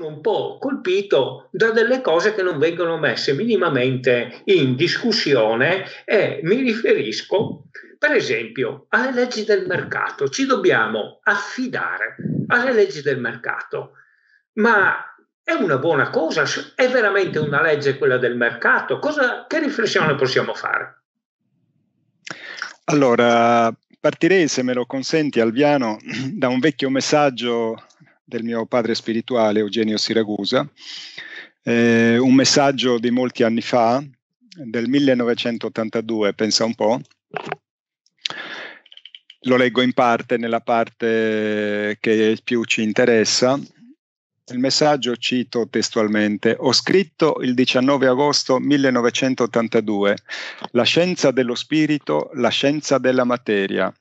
sono un po' colpito da delle cose che non vengono messe minimamente in discussione e mi riferisco per esempio alle leggi del mercato. Ci dobbiamo affidare alle leggi del mercato, ma è una buona cosa? È veramente una legge quella del mercato? Cosa, che riflessione possiamo fare? Allora, partirei, se me lo consenti, Alviano, da un vecchio messaggio del mio padre spirituale Eugenio Siragusa, eh, un messaggio di molti anni fa, del 1982, pensa un po'. Lo leggo in parte nella parte che più ci interessa. Il messaggio cito testualmente. Ho scritto il 19 agosto 1982 La scienza dello spirito, la scienza della materia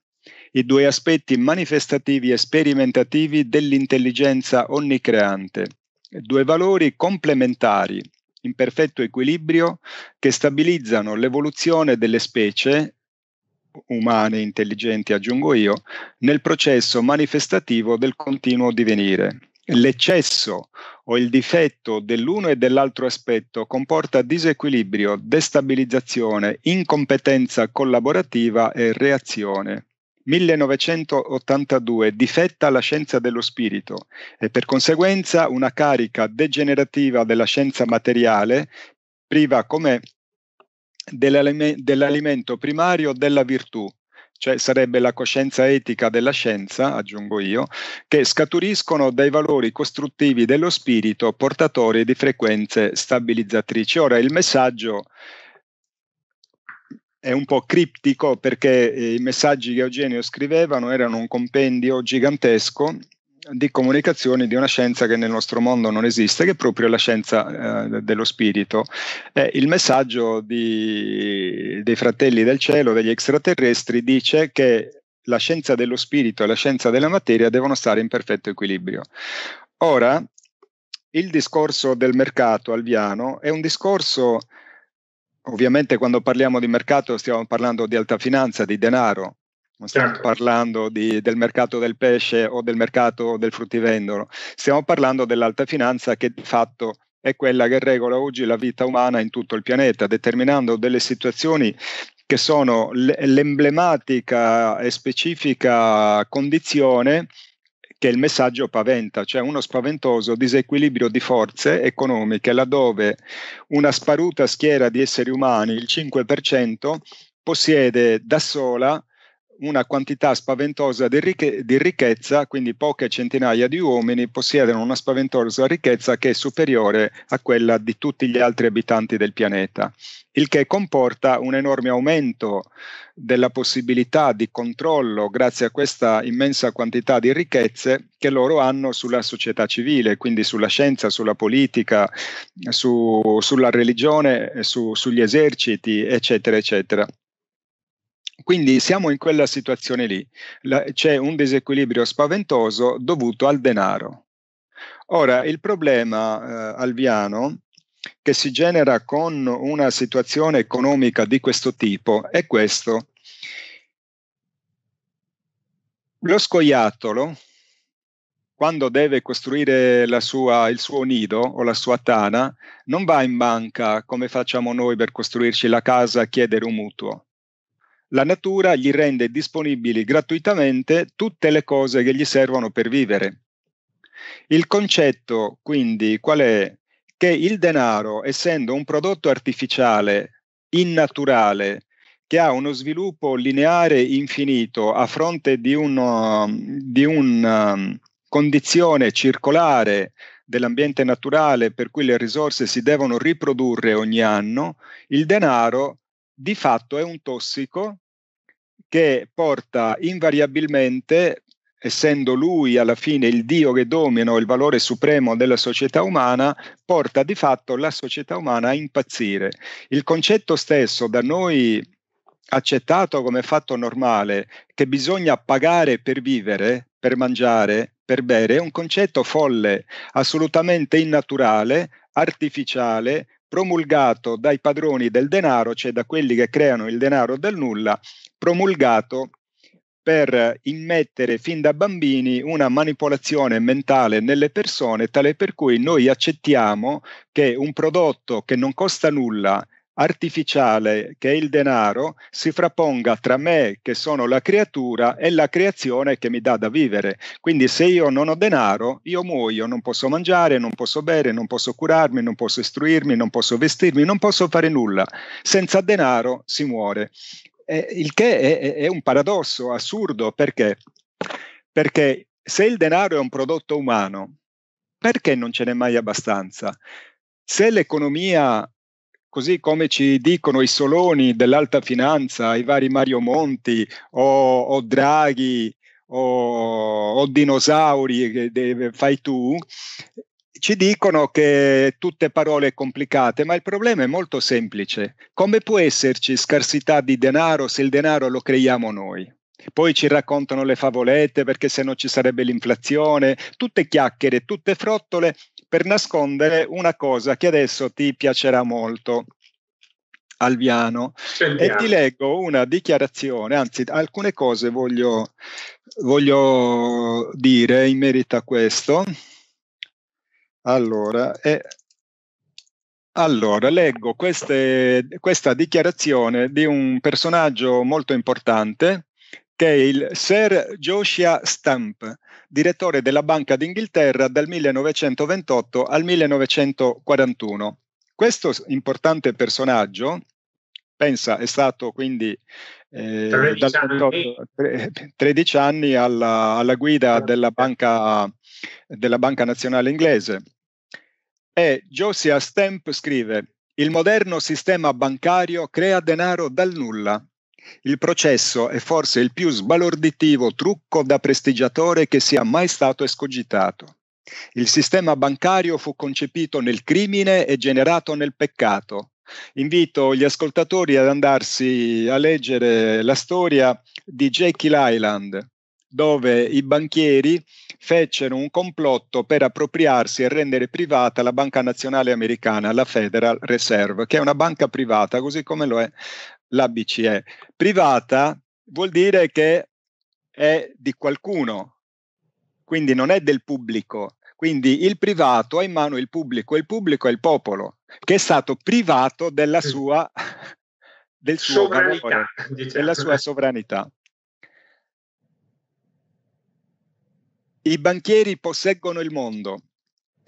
i due aspetti manifestativi e sperimentativi dell'intelligenza onnicreante, due valori complementari in perfetto equilibrio che stabilizzano l'evoluzione delle specie umane intelligenti, aggiungo io, nel processo manifestativo del continuo divenire. L'eccesso o il difetto dell'uno e dell'altro aspetto comporta disequilibrio, destabilizzazione, incompetenza collaborativa e reazione. 1982 difetta la scienza dello spirito e per conseguenza una carica degenerativa della scienza materiale priva come dell'alimento primario della virtù, cioè sarebbe la coscienza etica della scienza, aggiungo io, che scaturiscono dai valori costruttivi dello spirito portatori di frequenze stabilizzatrici. Ora il messaggio è un po' criptico perché eh, i messaggi che Eugenio scrivevano erano un compendio gigantesco di comunicazioni di una scienza che nel nostro mondo non esiste, che è proprio la scienza eh, dello spirito. Eh, il messaggio di, dei fratelli del cielo, degli extraterrestri, dice che la scienza dello spirito e la scienza della materia devono stare in perfetto equilibrio. Ora, il discorso del mercato alviano è un discorso ovviamente quando parliamo di mercato stiamo parlando di alta finanza, di denaro, non stiamo certo. parlando di, del mercato del pesce o del mercato del fruttivendolo, stiamo parlando dell'alta finanza che di fatto è quella che regola oggi la vita umana in tutto il pianeta, determinando delle situazioni che sono l'emblematica e specifica condizione che il messaggio paventa, cioè uno spaventoso disequilibrio di forze economiche, laddove una sparuta schiera di esseri umani, il 5%, possiede da sola una quantità spaventosa di, ricche- di, ricchezza, quindi poche centinaia di uomini possiedono una spaventosa ricchezza che è superiore a quella di tutti gli altri abitanti del pianeta, il che comporta un enorme aumento della possibilità di controllo grazie a questa immensa quantità di ricchezze che loro hanno sulla società civile, quindi sulla scienza, sulla politica, su, sulla religione, su, sugli eserciti, eccetera, eccetera. Quindi siamo in quella situazione lì. La, c'è un disequilibrio spaventoso dovuto al denaro. Ora, il problema eh, alviano che si genera con una situazione economica di questo tipo è questo. Lo scoiattolo, quando deve costruire sua, il suo nido o la sua tana, non va in banca come facciamo noi per costruirci la casa a chiedere un mutuo la natura gli rende disponibili gratuitamente tutte le cose che gli servono per vivere. Il concetto quindi qual è? Che il denaro, essendo un prodotto artificiale, innaturale, che ha uno sviluppo lineare infinito a fronte di, uno, um, di una um, condizione circolare dell'ambiente naturale per cui le risorse si devono riprodurre ogni anno, il denaro di fatto è un tossico che porta invariabilmente, essendo lui alla fine il Dio che domina il valore supremo della società umana, porta di fatto la società umana a impazzire. Il concetto stesso da noi accettato come fatto normale che bisogna pagare per vivere, per mangiare, per bere, è un concetto folle, assolutamente innaturale, artificiale, promulgato dai padroni del denaro, cioè da quelli che creano il denaro del nulla, promulgato per immettere fin da bambini una manipolazione mentale nelle persone, tale per cui noi accettiamo che un prodotto che non costa nulla artificiale che è il denaro si frapponga tra me che sono la creatura e la creazione che mi dà da vivere. Quindi se io non ho denaro, io muoio, non posso mangiare, non posso bere, non posso curarmi, non posso istruirmi, non posso vestirmi, non posso fare nulla. Senza denaro si muore. Eh, il che è, è un paradosso assurdo perché? Perché se il denaro è un prodotto umano, perché non ce n'è mai abbastanza? Se l'economia Così come ci dicono i soloni dell'alta finanza, i vari Mario Monti o, o Draghi o, o dinosauri che de, fai tu, ci dicono che tutte parole complicate, ma il problema è molto semplice. Come può esserci scarsità di denaro se il denaro lo creiamo noi? Poi ci raccontano le favolette perché se no ci sarebbe l'inflazione, tutte chiacchiere, tutte frottole per nascondere una cosa che adesso ti piacerà molto. Alviano e ti leggo una dichiarazione, anzi alcune cose voglio, voglio dire in merito a questo. Allora, eh, allora leggo queste, questa dichiarazione di un personaggio molto importante che è il Sir Joshua Stamp, direttore della Banca d'Inghilterra dal 1928 al 1941. Questo importante personaggio, pensa, è stato quindi eh, 13, anni. 13 anni alla, alla guida della banca, della banca Nazionale Inglese. E Josiah Stamp scrive, il moderno sistema bancario crea denaro dal nulla il processo è forse il più sbalorditivo trucco da prestigiatore che sia mai stato escogitato. Il sistema bancario fu concepito nel crimine e generato nel peccato. Invito gli ascoltatori ad andarsi a leggere la storia di Jekyll Island, dove i banchieri fecero un complotto per appropriarsi e rendere privata la Banca Nazionale Americana, la Federal Reserve, che è una banca privata, così come lo è la BCE. Privata vuol dire che è di qualcuno, quindi non è del pubblico. Quindi il privato ha in mano il pubblico, il pubblico è il popolo, che è stato privato della sua, del suo sovranità, valore, diciamo. della sua sovranità. I banchieri posseggono il mondo,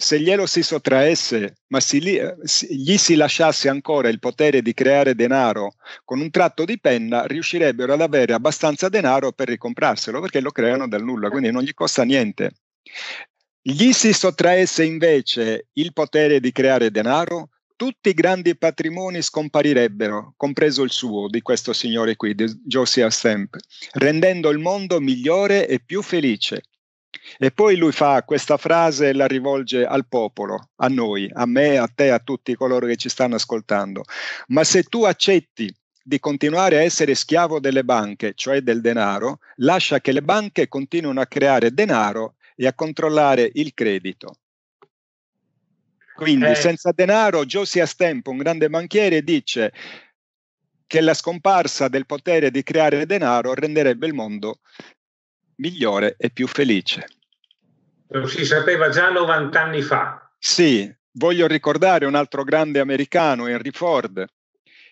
se glielo si sottraesse, ma eh, si, gli si lasciasse ancora il potere di creare denaro con un tratto di penna, riuscirebbero ad avere abbastanza denaro per ricomprarselo, perché lo creano dal nulla, quindi non gli costa niente. Gli si sottraesse invece il potere di creare denaro, tutti i grandi patrimoni scomparirebbero, compreso il suo, di questo signore qui, di Josiah Stamp, rendendo il mondo migliore e più felice. E poi lui fa questa frase e la rivolge al popolo, a noi, a me, a te, a tutti coloro che ci stanno ascoltando. Ma se tu accetti di continuare a essere schiavo delle banche, cioè del denaro, lascia che le banche continuino a creare denaro e a controllare il credito. Quindi, eh. senza denaro, Josie Stemp, un grande banchiere, dice che la scomparsa del potere di creare denaro renderebbe il mondo migliore e più felice. Lo si sapeva già 90 anni fa. Sì, voglio ricordare un altro grande americano, Henry Ford.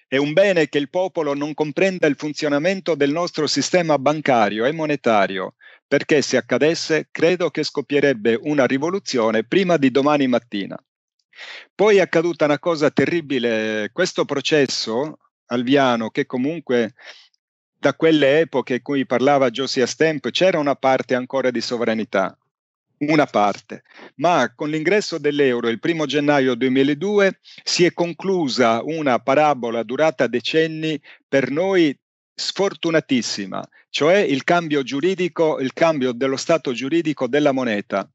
È un bene che il popolo non comprenda il funzionamento del nostro sistema bancario e monetario, perché se accadesse credo che scoppierebbe una rivoluzione prima di domani mattina. Poi è accaduta una cosa terribile, questo processo alviano che comunque da quelle epoche in cui parlava Josiah Stemp c'era una parte ancora di sovranità, una parte, ma con l'ingresso dell'euro il primo gennaio 2002 si è conclusa una parabola durata decenni per noi sfortunatissima, cioè il cambio giuridico, il cambio dello stato giuridico della moneta.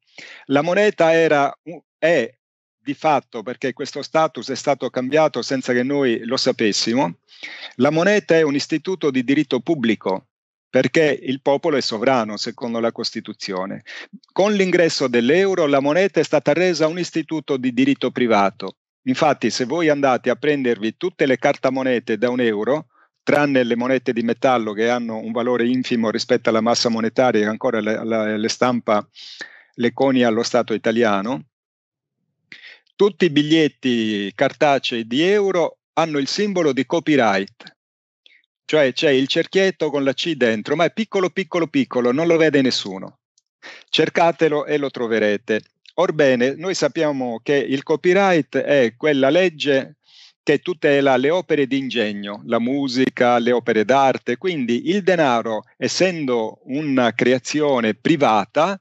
La moneta era, è di fatto, perché questo status è stato cambiato senza che noi lo sapessimo, la moneta è un istituto di diritto pubblico perché il popolo è sovrano secondo la Costituzione. Con l'ingresso dell'euro la moneta è stata resa un istituto di diritto privato. Infatti se voi andate a prendervi tutte le cartamonete da un euro, tranne le monete di metallo che hanno un valore infimo rispetto alla massa monetaria che ancora le, le stampa le coni allo Stato italiano, tutti i biglietti cartacei di euro hanno il simbolo di copyright, cioè c'è il cerchietto con la C dentro, ma è piccolo, piccolo, piccolo, non lo vede nessuno. Cercatelo e lo troverete. Orbene, noi sappiamo che il copyright è quella legge che tutela le opere di ingegno, la musica, le opere d'arte, quindi il denaro, essendo una creazione privata,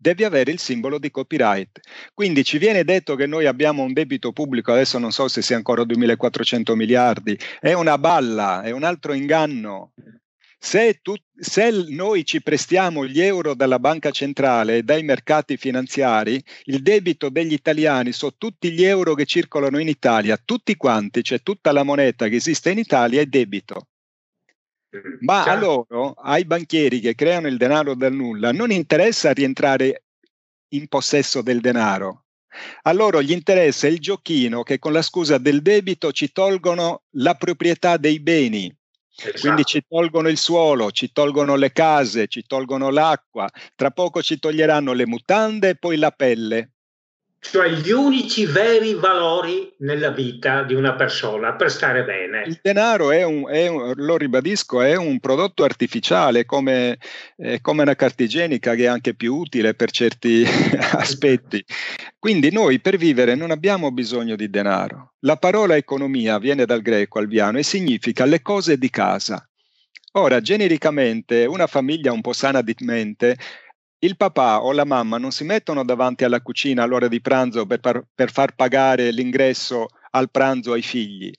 devi avere il simbolo di copyright. Quindi ci viene detto che noi abbiamo un debito pubblico, adesso non so se sia ancora 2.400 miliardi, è una balla, è un altro inganno. Se, tu, se, noi ci prestiamo gli euro dalla banca centrale e dai mercati finanziari, il debito degli italiani su tutti gli euro che circolano in Italia, tutti quanti, cioè tutta la moneta che esiste in Italia, è debito. Ma certo. a loro, ai banchieri che creano il denaro dal nulla, non interessa rientrare in possesso del denaro. A loro gli interessa il giochino che con la scusa del debito ci tolgono la proprietà dei beni. Esatto. Quindi ci esatto. tolgono il suolo, ci tolgono le case, ci tolgono l'acqua, tra poco ci toglieranno le mutande e poi la pelle cioè gli unici veri valori nella vita di una persona per stare bene. Il denaro è un, è un lo ribadisco, è un prodotto artificiale come, eh, come, una carta igienica che è anche più utile per certi aspetti. Quindi noi per vivere non abbiamo bisogno di denaro. La parola economia viene dal greco alviano e significa le cose di casa. Ora, genericamente, una famiglia un po' sana di mente il papà o la mamma non si mettono davanti alla cucina all'ora di pranzo per, par- per far pagare l'ingresso al pranzo ai figli.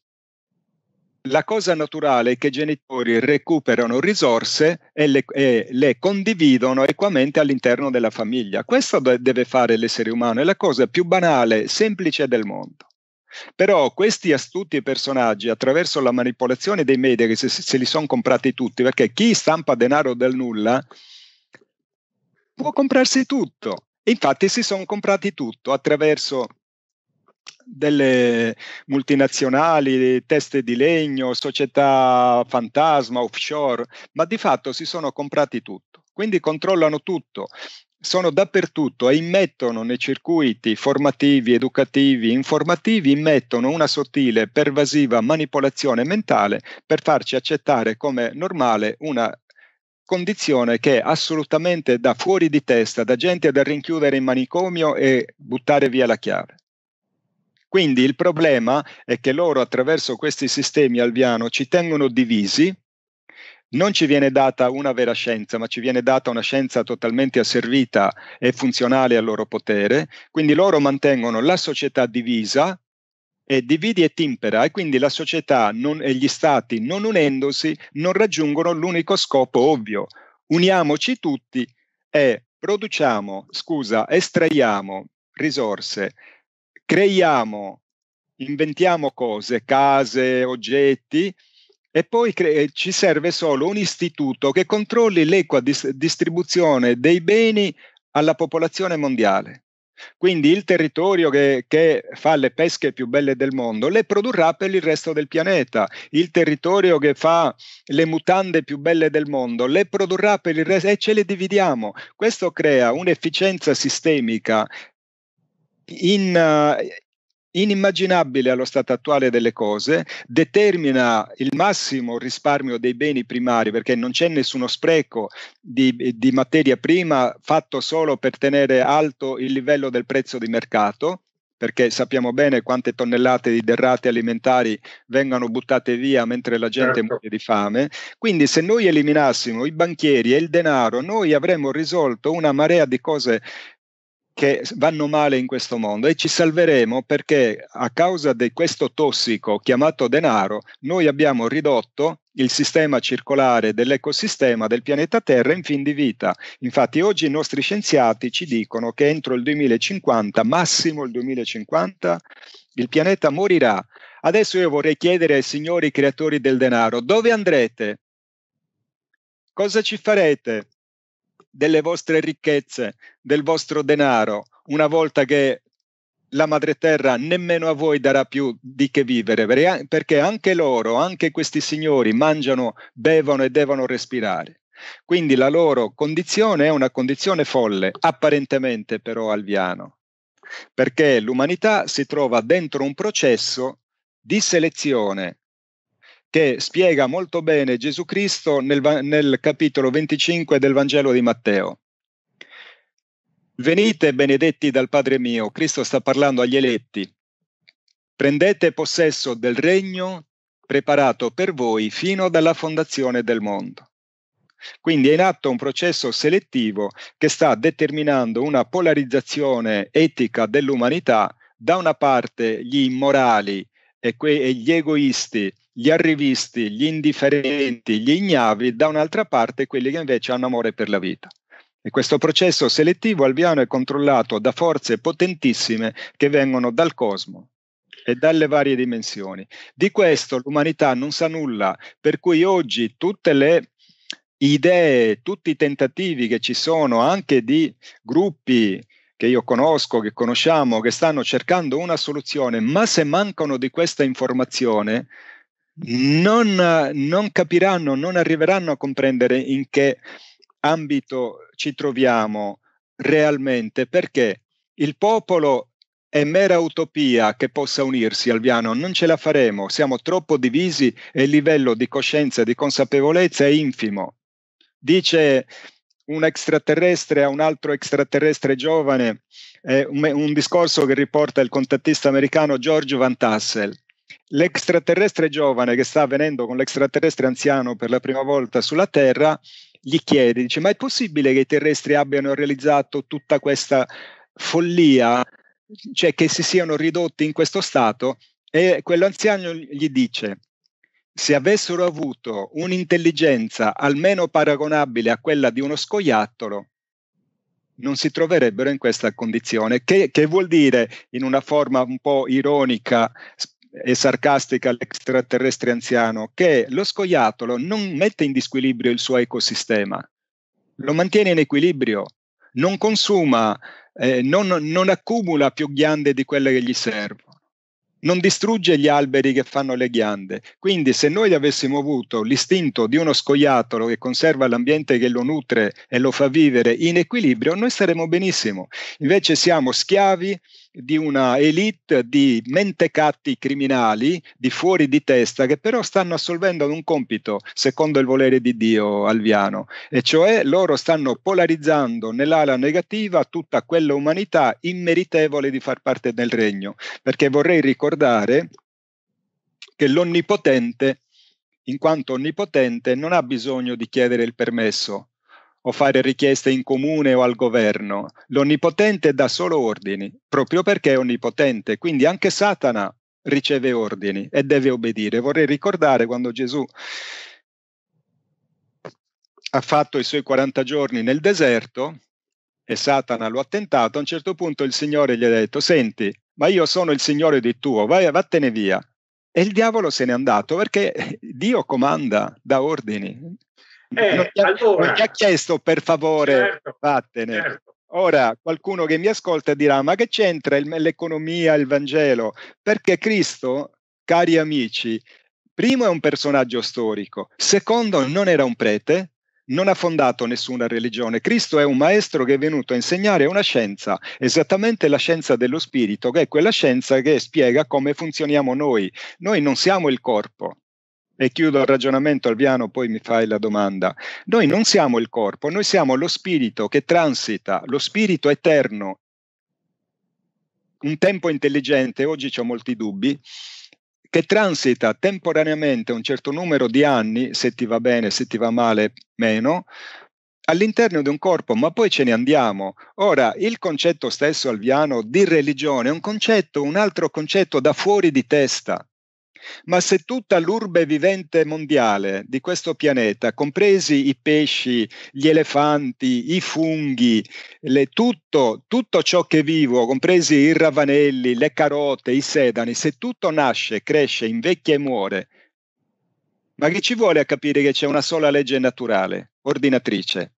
La cosa naturale è che i genitori recuperano risorse e le, e le condividono equamente all'interno della famiglia. Questo de- deve fare l'essere umano, è la cosa più banale, semplice del mondo. Però questi astuti personaggi, attraverso la manipolazione dei media, che se, se li sono comprati tutti, perché chi stampa denaro dal nulla può comprarsi tutto. Infatti si sono comprati tutto attraverso delle multinazionali, teste di legno, società fantasma, offshore, ma di fatto si sono comprati tutto. Quindi controllano tutto, sono dappertutto e immettono nei circuiti formativi, educativi, informativi, immettono una sottile, pervasiva manipolazione mentale per farci accettare come normale una condizione che è assolutamente da fuori di testa, da gente da rinchiudere in manicomio e buttare via la chiave. Quindi il problema è che loro attraverso questi sistemi alviano ci tengono divisi, non ci viene data una vera scienza, ma ci viene data una scienza totalmente asservita e funzionale al loro potere, quindi loro mantengono la società divisa eh, dividi e timpera e quindi la società non, e gli stati non unendosi non raggiungono l'unico scopo ovvio. Uniamoci tutti e produciamo, scusa, estraiamo risorse, creiamo, inventiamo cose, case, oggetti, e poi cre- ci serve solo un istituto che controlli l'equa dis- distribuzione dei beni alla popolazione mondiale. Quindi il territorio che, che, fa le pesche più belle del mondo le produrrà per il resto del pianeta. Il territorio che fa le mutande più belle del mondo le produrrà per il resto e ce le dividiamo. Questo crea un'efficienza sistemica in, inimmaginabile allo stato attuale delle cose, determina il massimo risparmio dei beni primari perché non c'è nessuno spreco di, di materia prima fatto solo per tenere alto il livello del prezzo di mercato perché sappiamo bene quante tonnellate di derrate alimentari vengono buttate via mentre la gente certo. muore di fame. Quindi se noi eliminassimo i banchieri e il denaro, noi avremmo risolto una marea di cose che vanno male in questo mondo e ci salveremo perché a causa di questo tossico chiamato denaro noi abbiamo ridotto il sistema circolare dell'ecosistema del pianeta Terra in fin di vita. Infatti oggi i nostri scienziati ci dicono che entro il 2050, massimo il 2050, il pianeta morirà. Adesso io vorrei chiedere ai signori creatori del denaro, dove andrete? Cosa ci farete? delle vostre ricchezze, del vostro denaro, una volta che la madre terra nemmeno a voi darà più di che vivere, perché anche loro, anche questi signori mangiano, bevono e devono respirare. Quindi la loro condizione è una condizione folle, apparentemente però alviano, perché l'umanità si trova dentro un processo di selezione che spiega molto bene Gesù Cristo nel, nel capitolo 25 del Vangelo di Matteo. Venite benedetti dal Padre mio, Cristo sta parlando agli eletti. Prendete possesso del regno preparato per voi fino dalla fondazione del mondo. Quindi è in atto un processo selettivo che sta determinando una polarizzazione etica dell'umanità. Da una parte gli immorali e, que- e gli egoisti gli arrivisti, gli indifferenti, gli ignavi, da un'altra parte quelli che invece hanno amore per la vita. E questo processo selettivo alviano è controllato da forze potentissime che vengono dal cosmo e dalle varie dimensioni. Di questo l'umanità non sa nulla, per cui oggi tutte le idee, tutti i tentativi che ci sono anche di gruppi che io conosco, che conosciamo, che stanno cercando una soluzione, ma se mancano di questa informazione, non, non capiranno, non arriveranno a comprendere in che ambito ci troviamo realmente, perché il popolo è mera utopia che possa unirsi, Alviano, non ce la faremo, siamo troppo divisi e il livello di coscienza e di consapevolezza è infimo. Dice un extraterrestre a un altro extraterrestre giovane, eh, un, un discorso che riporta il contattista americano George Van Tassel l'extraterrestre giovane che sta venendo con l'extraterrestre anziano per la prima volta sulla Terra gli chiede, dice, ma è possibile che i terrestri abbiano realizzato tutta questa follia, cioè che si siano ridotti in questo stato? E quell'anziano gli dice, se avessero avuto un'intelligenza almeno paragonabile a quella di uno scoiattolo, non si troverebbero in questa condizione, che, che vuol dire in una forma un po' ironica, e sarcastica all'extraterrestre anziano che lo scoiattolo non mette in disquilibrio il suo ecosistema, lo mantiene in equilibrio, non consuma, eh, non, non accumula più ghiande di quelle che gli servono, non distrugge gli alberi che fanno le ghiande. Quindi se noi avessimo avuto l'istinto di uno scoiattolo che conserva l'ambiente che lo nutre e lo fa vivere in equilibrio, noi saremmo benissimo. Invece siamo schiavi di una elite di mentecatti criminali, di fuori di testa, che però stanno assolvendo ad un compito secondo il volere di Dio alviano, e cioè loro stanno polarizzando nell'ala negativa tutta quella umanità immeritevole di far parte del regno, perché vorrei ricordare che l'onnipotente in quanto onnipotente non ha bisogno di chiedere il permesso, o fare richieste in comune o al governo. L'onnipotente dà solo ordini, proprio perché è onnipotente, quindi anche Satana riceve ordini e deve obbedire. Vorrei ricordare quando Gesù ha fatto i suoi 40 giorni nel deserto e Satana lo ha tentato, a un certo punto il Signore gli ha detto, senti, ma io sono il Signore di tuo, vai, vattene via. E il diavolo se n'è andato perché Dio comanda, dà ordini. Eh, ha, allora, non, ti ha, chiesto per favore, certo, vattene. Certo. Ora qualcuno che mi ascolta dirà: Ma che c'entra il, l'economia, il Vangelo? Perché Cristo, cari amici, primo è un personaggio storico, secondo non era un prete, non ha fondato nessuna religione. Cristo è un maestro che è venuto a insegnare una scienza, esattamente la scienza dello spirito, che è quella scienza che spiega come funzioniamo noi. Noi non siamo il corpo, e chiudo il ragionamento, Alviano, poi mi fai la domanda. Noi non siamo il corpo, noi siamo lo spirito che transita, lo spirito eterno, un tempo intelligente, oggi ho molti dubbi, che transita temporaneamente un certo numero di anni, se ti va bene, se ti va male, meno, all'interno di un corpo, ma poi ce ne andiamo. Ora, il concetto stesso alviano di religione è un concetto, un altro concetto da fuori di testa. Ma se tutta l'urbe vivente mondiale di questo pianeta, compresi i pesci, gli elefanti, i funghi, le, tutto, tutto ciò che vivo, compresi i ravanelli, le carote, i sedani, se tutto nasce, cresce, invecchia e muore, ma che ci vuole a capire che c'è una sola legge naturale, ordinatrice?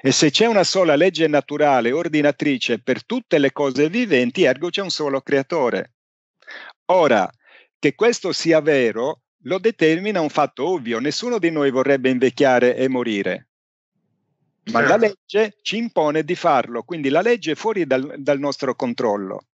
E se c'è una sola legge naturale, ordinatrice per tutte le cose viventi, ergo c'è un solo creatore. Ora, che questo sia vero lo determina un fatto ovvio, nessuno di noi vorrebbe invecchiare e morire, ma certo. la legge ci impone di farlo, quindi la legge è fuori dal, dal nostro controllo.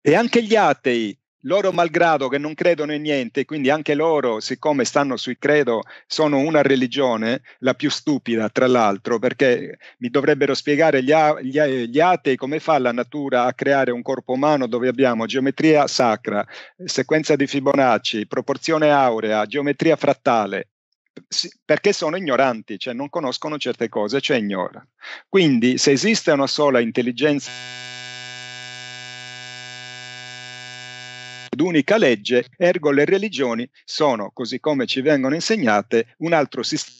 E anche gli atei loro malgrado che non credono in niente, quindi anche loro, siccome stanno sui credo, sono una religione, la più stupida tra l'altro, perché mi dovrebbero spiegare gli, gli, gli atei come fa la natura a creare un corpo umano dove abbiamo geometria sacra, sequenza di Fibonacci, proporzione aurea, geometria frattale, perché sono ignoranti, cioè non conoscono certe cose, cioè ignorano. Quindi se esiste una sola intelligenza unica legge, ergo le religioni sono, così come ci vengono insegnate, un altro sistema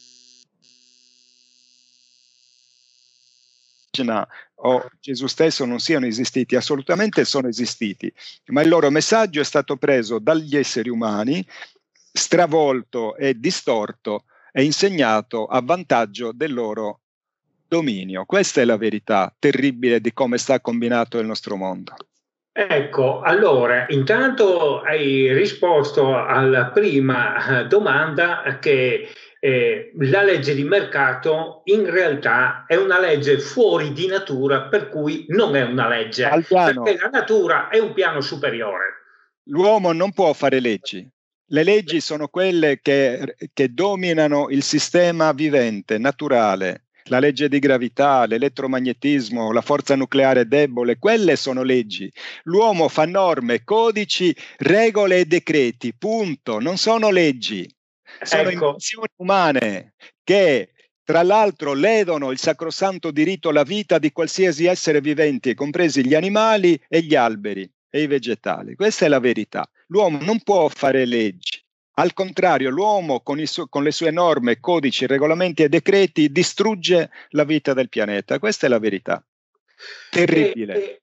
o Gesù stesso non siano esistiti, assolutamente sono esistiti, ma il loro messaggio è stato preso dagli esseri umani, stravolto e distorto e insegnato a vantaggio del loro dominio. Questa è la verità terribile di come sta combinato il nostro mondo. Ecco, allora, intanto hai risposto alla prima eh, domanda che eh, la legge di mercato in realtà è una legge fuori di natura, per cui non è una legge, perché la natura è un piano superiore. L'uomo non può fare leggi. Le leggi sono quelle che, che dominano il sistema vivente, naturale, la legge di gravità, l'elettromagnetismo, la forza nucleare debole, quelle sono leggi. L'uomo fa norme, codici, regole e decreti, punto. Non sono leggi, sono ecco. invenzioni umane che tra l'altro ledono il sacrosanto diritto alla vita di qualsiasi essere vivente, compresi gli animali e gli alberi e i vegetali. Questa è la verità. L'uomo non può fare leggi. Al contrario, l'uomo con, su- con, le sue norme, codici, regolamenti e decreti distrugge la vita del pianeta. Questa è la verità. Terribile. E,